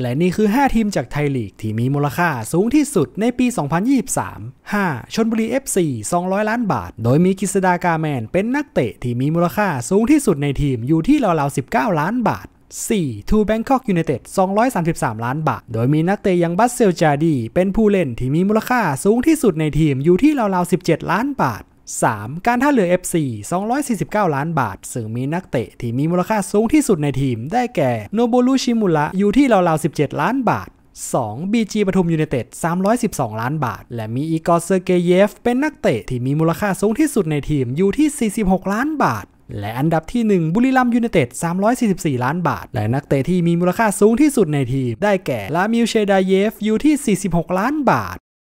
และนี่คือ 5 ทีมจากไทยลีก ที่มีมูลค่าสูงที่สุดในปี 2023 5 ชนบุรี FC 200 ล้านบาท โดยมีกิษดากาแมน เป็นนักเตะที่มีมูลค่าสูงที่สุดในทีม อยู่ที่ราวๆ 19 ล้านบาท 4. ทูแบงคอกยูเนเต็ด 233 ล้านบาท โดยมีนักเตะอย่างบัสเซลจาดี เป็นผู้เล่นที่มีมูลค่าสูงที่สุดในทีม อยู่ที่ราวๆ 17 ล้านบาท 3. การท่าเรือ FC 249 ล้านบาท ซึ่งมีนักเตะที่มีมูลค่าสูงที่สุดในทีม ได้แก่โนบลรุชิมุระอยู่ที่ราวๆ 17 ล้านบาท 2. BG ปทุมยูเนเต็ด 312 ล้านบาท และมีอีกอร์เซเกเยฟเป็นนักเตะที่มีมูลค่าสูงที่สุดในทีม อยู่ที่ 46 ล้านบาท และอันดับที่ 1 บุรีรัมยูเนเต็ด344 ล้านบาท และนักเตะที่มีมูลค่าสูงที่สุดในทีม ได้แก่ลามิวเชดาเยฟอยู่ที่46 ล้านบาท